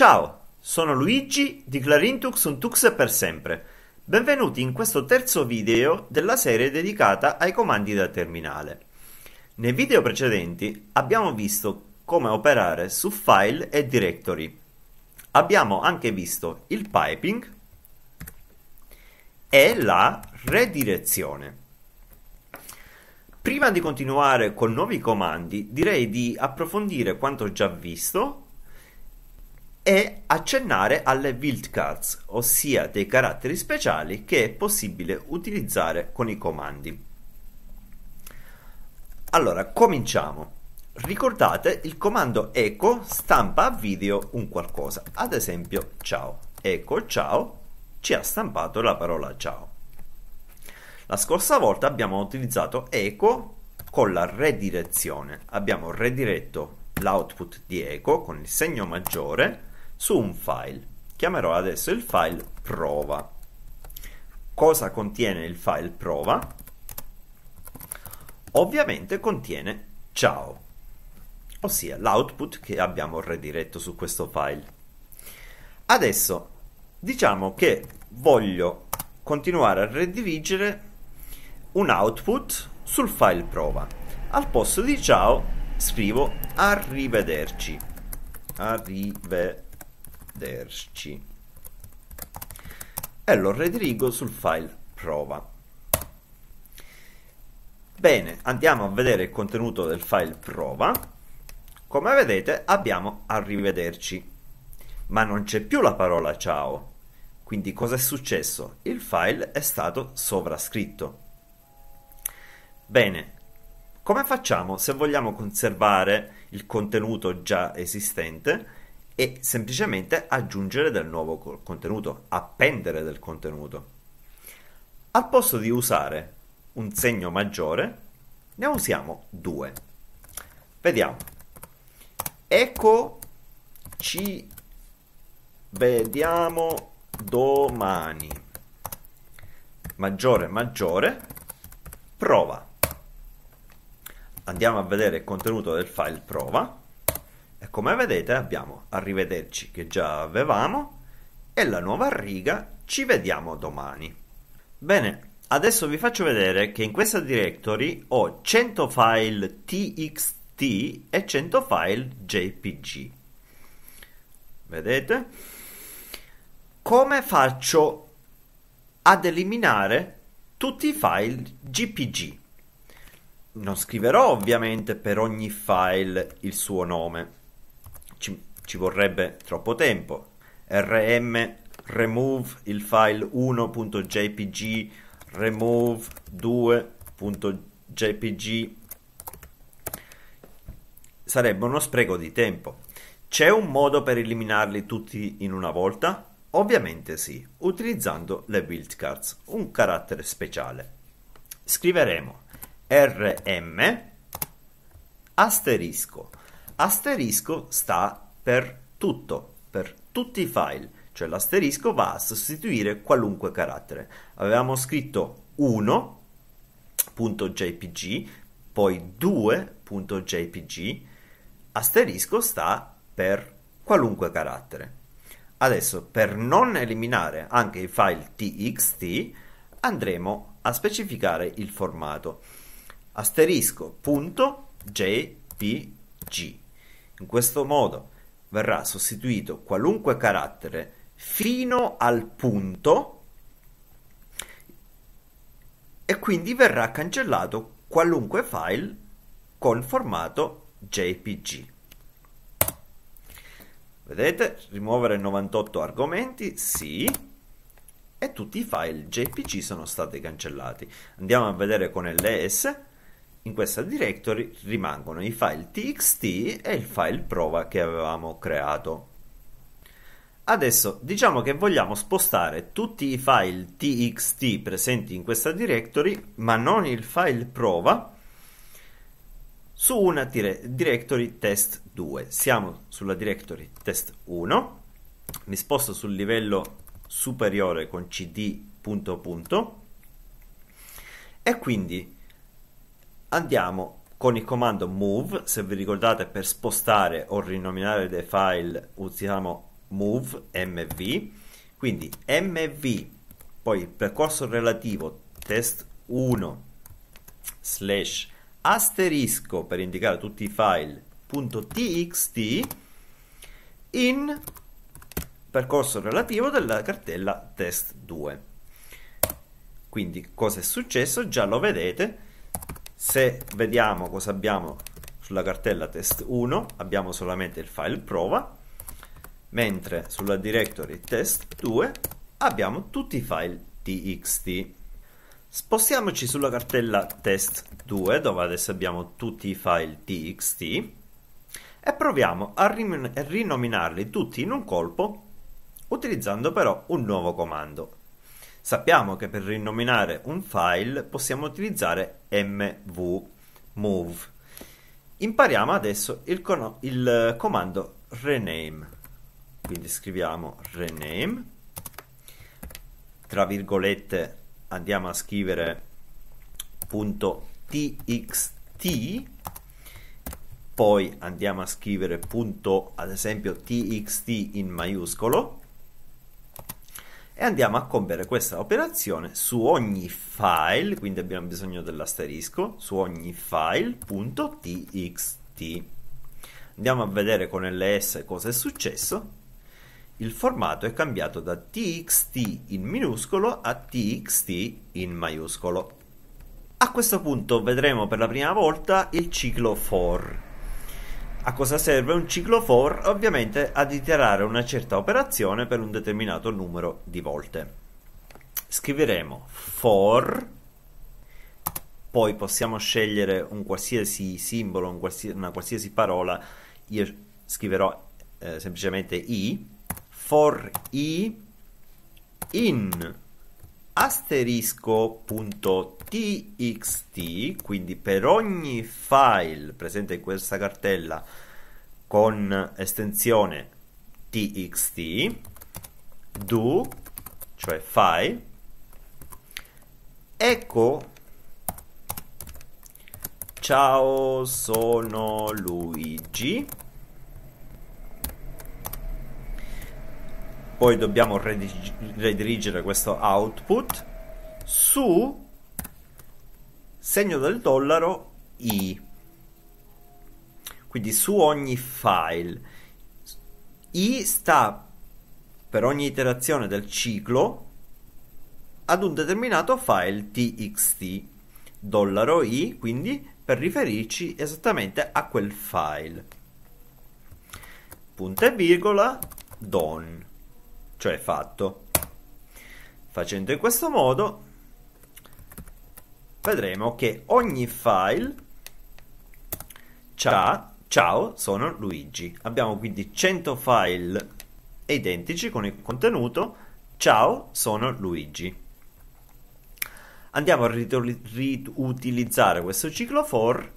Ciao, sono Luigi di Clarintux un Tux per sempre. Benvenuti in questo terzo video della serie dedicata ai comandi da terminale. Nei video precedenti abbiamo visto come operare su file e directory. Abbiamo anche visto il piping e la redirezione. Prima di continuare con nuovi comandi, direi di approfondire quanto già visto e accennare alle wild cards, ossia dei caratteri speciali che è possibile utilizzare con i comandi. Allora, cominciamo. Ricordate il comando eco stampa a video un qualcosa, ad esempio ciao. Eco ciao ci ha stampato la parola ciao. La scorsa volta abbiamo utilizzato eco con la redirezione. Abbiamo rediretto l'output di eco con il segno maggiore su un file. Chiamerò adesso il file prova. Cosa contiene il file prova? Ovviamente contiene ciao, ossia l'output che abbiamo rediretto su questo file. Adesso diciamo che voglio continuare a redirigere un output sul file prova. Al posto di ciao scrivo arrivederci. Arrivederci vederci e lo redirigo sul file prova bene andiamo a vedere il contenuto del file prova come vedete abbiamo arrivederci ma non c'è più la parola ciao quindi cosa è successo? Il file è stato sovrascritto. Bene, come facciamo se vogliamo conservare il contenuto già esistente? e semplicemente aggiungere del nuovo contenuto, appendere del contenuto. Al posto di usare un segno maggiore, ne usiamo due. Vediamo. Ecco, ci vediamo domani. Maggiore, maggiore, prova. Andiamo a vedere il contenuto del file prova come vedete abbiamo arrivederci che già avevamo e la nuova riga ci vediamo domani. Bene, adesso vi faccio vedere che in questa directory ho 100 file txt e 100 file jpg. Vedete? Come faccio ad eliminare tutti i file jpg? Non scriverò ovviamente per ogni file il suo nome ci vorrebbe troppo tempo. RM remove il file 1.jpg remove 2.jpg sarebbe uno spreco di tempo. C'è un modo per eliminarli tutti in una volta? Ovviamente sì, utilizzando le build cards, un carattere speciale. Scriveremo rm asterisco. Asterisco sta per tutto, per tutti i file, cioè l'asterisco va a sostituire qualunque carattere. Avevamo scritto 1.jpg, poi 2.jpg, asterisco sta per qualunque carattere. Adesso per non eliminare anche i file txt andremo a specificare il formato asterisco.jpg. In questo modo verrà sostituito qualunque carattere fino al punto e quindi verrà cancellato qualunque file con formato JPG. Vedete? Rimuovere 98 argomenti, sì, e tutti i file JPG sono stati cancellati. Andiamo a vedere con LS in questa directory rimangono i file txt e il file prova che avevamo creato. Adesso diciamo che vogliamo spostare tutti i file txt presenti in questa directory, ma non il file prova, su una directory test 2. Siamo sulla directory test 1, mi sposto sul livello superiore con cd punto punto e quindi andiamo con il comando move, se vi ricordate per spostare o rinominare dei file usiamo move mv, quindi mv, poi il percorso relativo test1 slash asterisco per indicare tutti i file punto txt in percorso relativo della cartella test2. Quindi cosa è successo? Già lo vedete se vediamo cosa abbiamo sulla cartella test 1 abbiamo solamente il file prova mentre sulla directory test 2 abbiamo tutti i file txt spostiamoci sulla cartella test 2 dove adesso abbiamo tutti i file txt e proviamo a rinominarli tutti in un colpo utilizzando però un nuovo comando Sappiamo che per rinominare un file possiamo utilizzare mv, move. Impariamo adesso il, il comando rename. Quindi scriviamo rename, tra virgolette andiamo a scrivere punto txt poi andiamo a scrivere punto ad esempio txt in maiuscolo e andiamo a compiere questa operazione su ogni file, quindi abbiamo bisogno dell'asterisco, su ogni file.txt. Andiamo a vedere con ls cosa è successo. Il formato è cambiato da txt in minuscolo a txt in maiuscolo. A questo punto vedremo per la prima volta il ciclo for a cosa serve un ciclo for? Ovviamente ad iterare una certa operazione per un determinato numero di volte. Scriveremo for, poi possiamo scegliere un qualsiasi simbolo, un qualsiasi, una qualsiasi parola, io scriverò eh, semplicemente i, for i in asterisco.txt, quindi per ogni file presente in questa cartella con estensione txt, do, cioè file, ecco, ciao sono Luigi, poi dobbiamo redir redirigere questo output su segno del dollaro i quindi su ogni file i sta per ogni iterazione del ciclo ad un determinato file txt dollaro i quindi per riferirci esattamente a quel file punto e virgola don cioè fatto. Facendo in questo modo vedremo che ogni file ha ciao sono Luigi. Abbiamo quindi 100 file identici con il contenuto ciao sono Luigi. Andiamo a riutilizzare questo ciclo for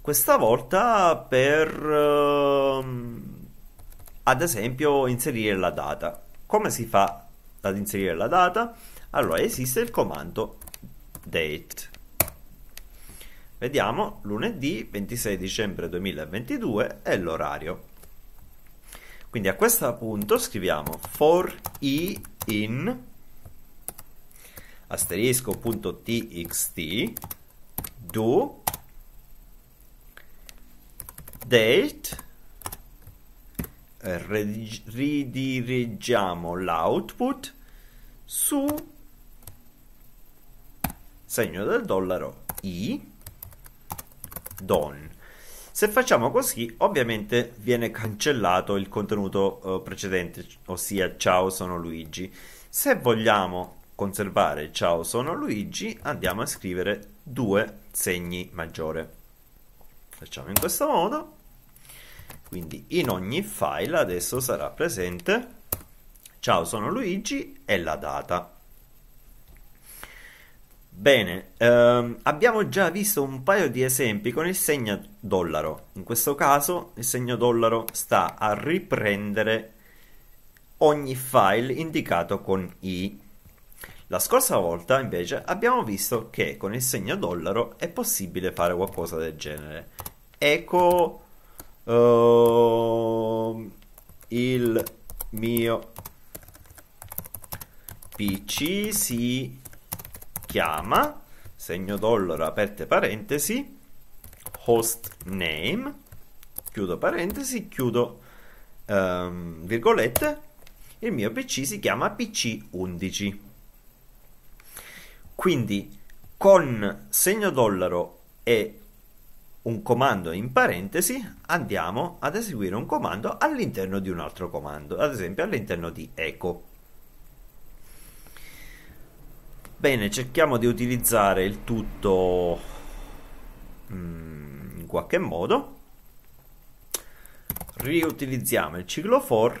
questa volta per ehm, ad esempio inserire la data come si fa ad inserire la data? Allora, esiste il comando date. Vediamo lunedì 26 dicembre 2022 e l'orario. Quindi a questo punto scriviamo for i in asterisco.txt do date ridirigiamo l'output su segno del dollaro i don se facciamo così ovviamente viene cancellato il contenuto eh, precedente ossia ciao sono Luigi se vogliamo conservare ciao sono Luigi andiamo a scrivere due segni maggiore facciamo in questo modo quindi in ogni file adesso sarà presente ciao sono Luigi e la data Bene, ehm, abbiamo già visto un paio di esempi con il segno dollaro. In questo caso il segno dollaro sta a riprendere ogni file indicato con i. La scorsa volta invece abbiamo visto che con il segno dollaro è possibile fare qualcosa del genere. Eco uh, il mio pc si chiama segno dollaro aperte parentesi host name chiudo parentesi chiudo um, virgolette il mio pc si chiama pc 11 quindi con segno dollaro e un comando in parentesi andiamo ad eseguire un comando all'interno di un altro comando, ad esempio all'interno di echo. Bene, cerchiamo di utilizzare il tutto mm, in qualche modo. Riutilizziamo il ciclo for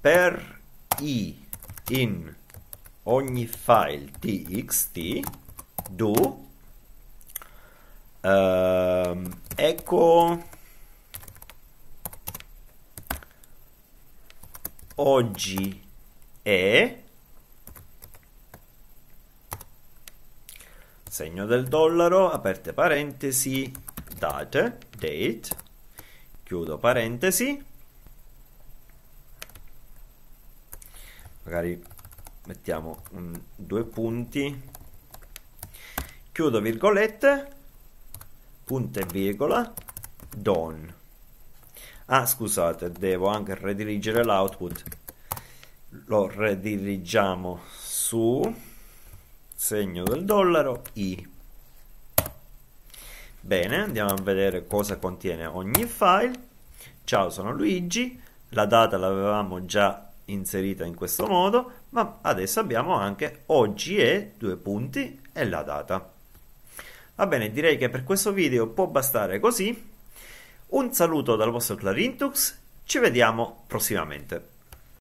per i in ogni file txt do uh, ecco oggi è segno del dollaro aperte parentesi date date chiudo parentesi magari mettiamo un, due punti chiudo virgolette punto e virgola don ah scusate devo anche redirigere l'output lo redirigiamo su segno del dollaro i bene andiamo a vedere cosa contiene ogni file ciao sono Luigi la data l'avevamo già inserita in questo modo ma adesso abbiamo anche oggi e due punti e la data Va bene, direi che per questo video può bastare così. Un saluto dal vostro Clarintux, ci vediamo prossimamente.